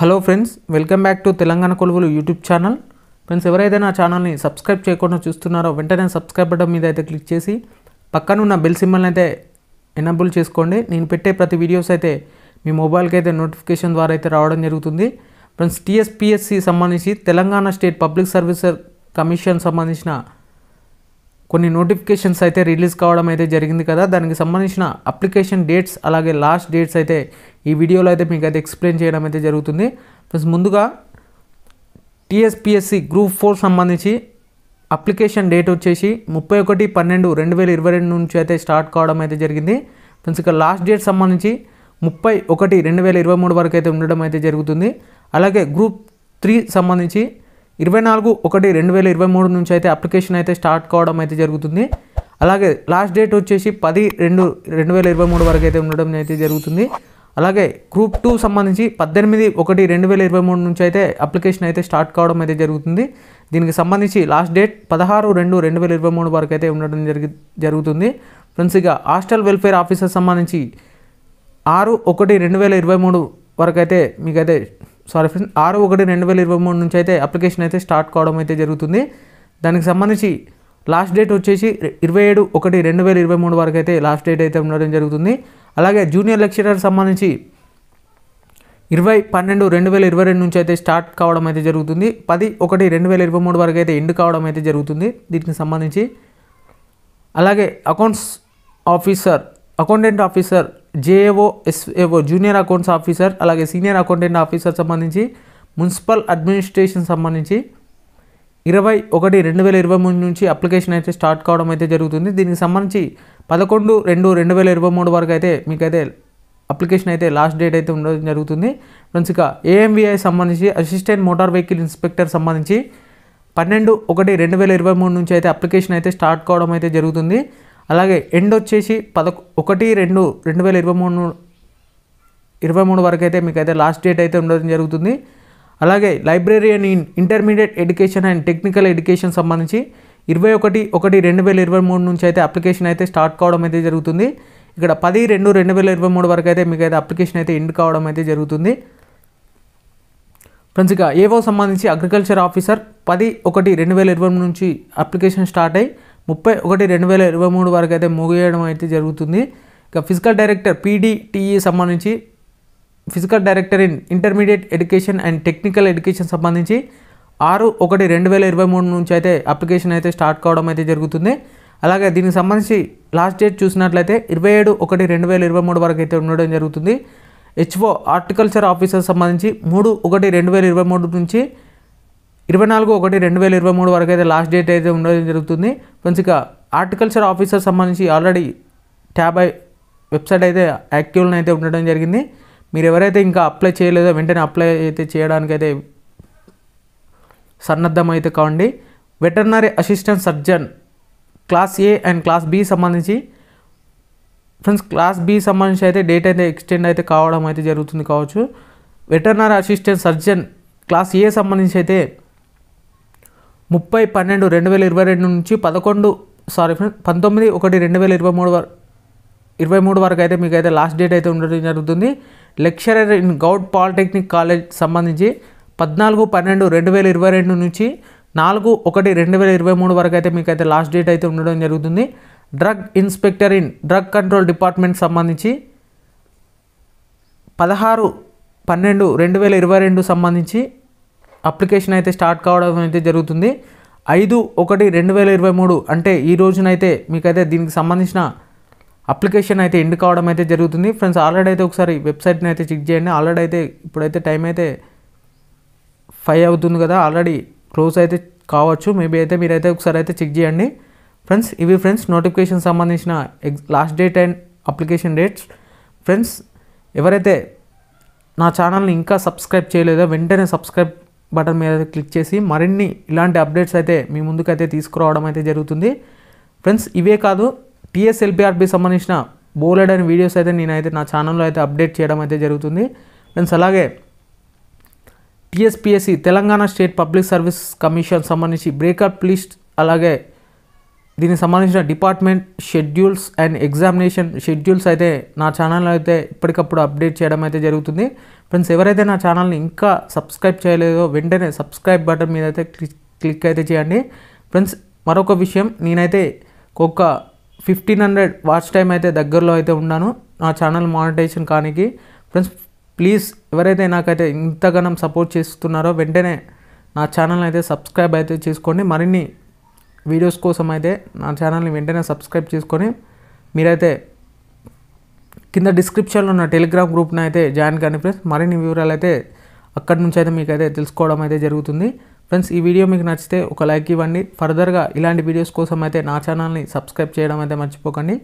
hello friends welcome back to Telangana కొలువులు YouTube channel friends ఎవరైతే నా ఛానల్ని సబ్స్క్రైబ్ చేయకుండా చూస్తున్నారో వెంటనే సబ్స్క్రైబ్ బటన్ మీద అయితే క్లిక్ చేసి పక్కన ఉన్న బెల్ సింబల్ని అయితే ఎనబుల్ చేసుకోండి నేను పెట్టే ప్రతి వీడియోస్ అయితే మీ మొబైల్కి అయితే నోటిఫికేషన్ ద్వారా అయితే రావడం జరుగుతుంది ఫ్రెండ్స్ టీఎస్పిఎస్సి సంబంధించి Telangana state public service commission సంబంధించిన కొన్ని నోటిఫికేషన్స్ అయితే రిలీజ్ కావడం అయితే జరిగింది కదా దానికి సంబంధించిన అప్లికేషన్ డేట్స్ అలాగే లాస్ట్ డేట్స్ అయితే ఈ వీడియోలో అయితే మీకు అయితే ఎక్స్ప్లెయిన్ చేయడం అయితే జరుగుతుంది ప్లస్ ముందుగా టీఎస్పిఎస్సి గ్రూప్ ఫోర్ సంబంధించి అప్లికేషన్ డేట్ వచ్చేసి ముప్పై ఒకటి పన్నెండు రెండు వేల ఇరవై రెండు నుంచి అయితే స్టార్ట్ కావడం అయితే జరిగింది ఫ్రెండ్స్ ఇక లాస్ట్ డేట్ సంబంధించి ముప్పై ఒకటి రెండు వేల ఇరవై మూడు వరకు అయితే ఉండడం అయితే జరుగుతుంది అలాగే గ్రూప్ త్రీ సంబంధించి ఇరవై నాలుగు ఒకటి రెండు వేల ఇరవై మూడు నుంచి అయితే అప్లికేషన్ అయితే స్టార్ట్ కావడం అయితే జరుగుతుంది అలాగే లాస్ట్ డేట్ వచ్చేసి పది రెండు రెండు వేల ఇరవై మూడు వరకు అయితే ఉండడం అయితే జరుగుతుంది అలాగే గ్రూప్ టూ సంబంధించి పద్దెనిమిది ఒకటి రెండు వేల ఇరవై మూడు నుంచి అయితే అప్లికేషన్ అయితే స్టార్ట్ కావడం అయితే జరుగుతుంది దీనికి సంబంధించి లాస్ట్ డేట్ పదహారు రెండు రెండు వేల ఇరవై మూడు వరకు అయితే ఉండడం జరిగి జరుగుతుంది ఫ్రెండ్స్ ఇక హాస్టల్ వెల్ఫేర్ ఆఫీసర్ సంబంధించి ఆరు ఒకటి రెండు వేల ఇరవై మూడు వరకు అయితే మీకైతే సారీ ఫ్రెండ్స్ ఆరు ఒకటి రెండు వేల ఇరవై మూడు నుంచి అయితే అప్లికేషన్ అయితే స్టార్ట్ కావడం అయితే జరుగుతుంది దానికి సంబంధించి లాస్ట్ డేట్ వచ్చేసి ఇరవై ఏడు ఒకటి రెండు వేల ఇరవై మూడు వరకు అయితే లాస్ట్ డేట్ అయితే ఉండడం జరుగుతుంది అలాగే జూనియర్ లెక్చరర్ సంబంధించి ఇరవై పన్నెండు రెండు వేల ఇరవై రెండు నుంచి అయితే స్టార్ట్ కావడం అయితే జరుగుతుంది పది ఒకటి రెండు వేల ఇరవై మూడు వరకు అయితే ఎండ్ కావడం అయితే జరుగుతుంది దీనికి సంబంధించి అలాగే accounts officer accountant officer JAO SAO junior accounts officer అలాగే సీనియర్ అకౌంటెంట్ ఆఫీసర్ సంబంధించి మున్సిపల్ అడ్మినిస్ట్రేషన్ సంబంధించి ఇరవై ఒకటి రెండు వేల ఇరవై మూడు నుంచి అప్లికేషన్ అయితే స్టార్ట్ కావడం అయితే జరుగుతుంది దీనికి సంబంధించి పదకొండు రెండు రెండు వేల ఇరవై మూడు వరకు అయితే మీకైతే అప్లికేషన్ అయితే లాస్ట్ డేట్ అయితే ఉండడం జరుగుతుంది ఫ్రెండ్స్ ఇక ఏఎంవిఐ సంబంధించి అసిస్టెంట్ మోటార్ వెహికల్ ఇన్స్పెక్టర్ సంబంధించి పన్నెండు ఒకటి రెండు వేల ఇరవై మూడు నుంచి అయితే అప్లికేషన్ అయితే స్టార్ట్ కావడం అయితే జరుగుతుంది అలాగే ఎండ్ వచ్చేసి పదకొ ఒకటి రెండు రెండు వేల ఇరవై మూడు ఇరవై మూడు వరకు అయితే మీకైతే లాస్ట్ డేట్ అయితే ఉండడం జరుగుతుంది అలాగే library and intermediate education and technical education సంబంధించి ఇరవై ఒకటి ఒకటి రెండు వేల ఇరవై మూడు నుంచి అయితే అప్లికేషన్ అయితే స్టార్ట్ కావడం అయితే జరుగుతుంది ఇక్కడ పది రెండు రెండు వేల ఇరవై మూడు వరకు అయితే మీకు అయితే అప్లికేషన్ అయితే ఎండ్ కావడం అయితే జరుగుతుంది ఫ్రెండ్స్ ఇక ఏవో సంబంధించి అగ్రికల్చర్ ఆఫీసర్ పది ఒకటి రెండు వేల ఇరవై మూడు నుంచి అప్లికేషన్ స్టార్ట్ అయ్యి ముప్పై ఒకటి రెండు వేల ఇరవై మూడు వరకు అయితే ముగియడం అయితే జరుగుతుంది ఇక ఫిజికల్ డైరెక్టర్ పీడీటీఈ సంబంధించి physical director in intermediate education and technical education సంబంధించి ఆరు ఒకటి రెండు వేల ఇరవై మూడు నుంచి అయితే అప్లికేషన్ అయితే స్టార్ట్ కావడం అయితే జరుగుతుంది అలాగే దీనికి సంబంధించి లాస్ట్ డేట్ చూసినట్లయితే ఇరవై ఏడు ఒకటి రెండు వేల ఇరవై మూడు వరకు అయితే ఉండడం జరుగుతుంది హెచ్ఓ హార్టికల్చర్ ఆఫీసర్ సంబంధించి మూడు ఒకటి రెండు వేల ఇరవై మూడు నుంచి ఇరవై నాలుగు ఒకటి రెండు వేల ఇరవై మూడు వరకు అయితే లాస్ట్ డేట్ అయితే ఉండడం జరుగుతుంది ఫ్రెండ్స్ ఇక ఆర్టికల్చర్ ఆఫీసర్ సంబంధించి ఆల్రెడీ ట్యాబ్ వెబ్సైట్ అయితే యాక్టివ్లో అయితే ఉండడం జరిగింది మీరు ఎవరైతే ఇంకా అప్లై చేయలేదో వెంటనే అప్లై అయితే చేయడానికైతే సన్నద్ధం అయితే కావండి veterinary assistant surgeon class A and class B సంబంధించి ఫ్రెండ్స్ క్లాస్ బి సంబంధించి అయితే డేట్ అయితే ఎక్స్టెండ్ అయితే కావడం అయితే జరుగుతుంది కావచ్చు veterinary assistant surgeon class A సంబంధించి అయితే ముప్పై పన్నెండు రెండు వేల ఇరవై రెండు నుంచి పదకొండు సారీ పంతొమ్మిది ఒకటి రెండు వేల ఇరవై మూడు వరకు ఇరవై మూడు వరకు అయితే మీకు అయితే లాస్ట్ డేట్ అయితే ఉండడం జరుగుతుంది lecturer in govt polytechnic college సంబంధించి పద్నాలుగు పన్నెండు రెండు వేల ఇరవై రెండు నుంచి నాలుగు ఒకటి రెండు వేల ఇరవై మూడు వరకు అయితే మీకు అయితే లాస్ట్ డేట్ అయితే ఉండడం జరుగుతుంది drug inspector in drug control department సంబంధించి పదహారు పన్నెండు రెండు వేల ఇరవై రెండు సంబంధించి అప్లికేషన్ అయితే స్టార్ట్ కావడం అయితే జరుగుతుంది ఐదు ఒకటి రెండు వేల ఇరవై మూడు అంటే ఈ రోజునైతే మీకైతే దీనికి సంబంధించిన అప్లికేషన్ అయితే ఎండ్ కావడం అయితే జరుగుతుంది ఫ్రెండ్స్ ఆల్రెడీ అయితే ఒకసారి వెబ్సైట్ని అయితే చెక్ చేయండి ఆల్రెడీ అయితే ఇప్పుడైతే టైం అయితే ఫైవ్ అవుతుంది కదా ఆల్రెడీ క్లోజ్ అయితే కావచ్చు మేబీ అయితే మీరైతే ఒకసారి అయితే చెక్ చేయండి ఫ్రెండ్స్ ఇవి ఫ్రెండ్స్ నోటిఫికేషన్ సంబంధించిన last date and application dates friends ఎవరైతే నా ఛానల్ని ఇంకా సబ్స్క్రైబ్ చేయలేదో వెంటనే సబ్స్క్రైబ్ బటన్ మీద క్లిక్ చేసి మరిన్ని ఇలాంటి అప్డేట్స్ అయితే మీ ముందుకైతే తీసుకురావడం అయితే జరుగుతుంది ఫ్రెండ్స్ ఇవే కాదు టీఎస్ఎల్పిఆర్బి సంబంధించిన బోలెడ్ అయిన వీడియోస్ అయితే నేనైతే నా ఛానల్లో అయితే అప్డేట్ చేయడం అయితే జరుగుతుంది ఫ్రెండ్స్ అలాగే TSPSC Telangana state public service commission సంబంధించి బ్రేకప్ లిస్ట్ అలాగే దీనికి సంబంధించిన department schedules and examination schedules అయితే నా ఛానల్లో అయితే ఇప్పటికప్పుడు అప్డేట్ చేయడం అయితే జరుగుతుంది ఫ్రెండ్స్ ఎవరైతే నా ఛానల్ని ఇంకా సబ్స్క్రైబ్ చేయలేదో వెంటనే సబ్స్క్రైబ్ బటన్ మీద అయితే క్లిక్ అయితే చేయండి ఫ్రెండ్స్ మరొక విషయం నేనైతే ఒక ఫిఫ్టీన్ హండ్రెడ్ వాచ్ టైం అయితే దగ్గరలో అయితే ఉన్నాను నా ఛానల్ మానిటైజేషన్ కానికి ఫ్రెండ్స్ ప్లీజ్ ఎవరైతే నాకైతే ఇంతగానం సపోర్ట్ చేస్తున్నారో వెంటనే నా ఛానల్ అయితే సబ్స్క్రైబ్ అయితే చేసుకోండి మరిన్ని వీడియోస్ కోసం అయితే నా ఛానల్ని వెంటనే సబ్స్క్రైబ్ చేసుకొని మీరైతే కింద డిస్క్రిప్షన్లో ఉన్న టెలిగ్రామ్ గ్రూప్ని అయితే జాయిన్ కానీ ఫ్రెండ్స్ మరిన్ని వివరాలు అయితే అక్కడి నుంచి అయితే మీకు అయితే తెలుసుకోవడం అయితే జరుగుతుంది ఫ్రెండ్స్ ఈ వీడియో మీకు నచ్చితే ఒక లైక్ ఇవ్వండి ఫర్దర్గా ఇలాంటి వీడియోస్ కోసం అయితే నా ఛానల్ని సబ్స్క్రైబ్ చేయడం అయితే మర్చిపోకండి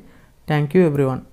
థ్యాంక్ యూ ఎవ్రీవన్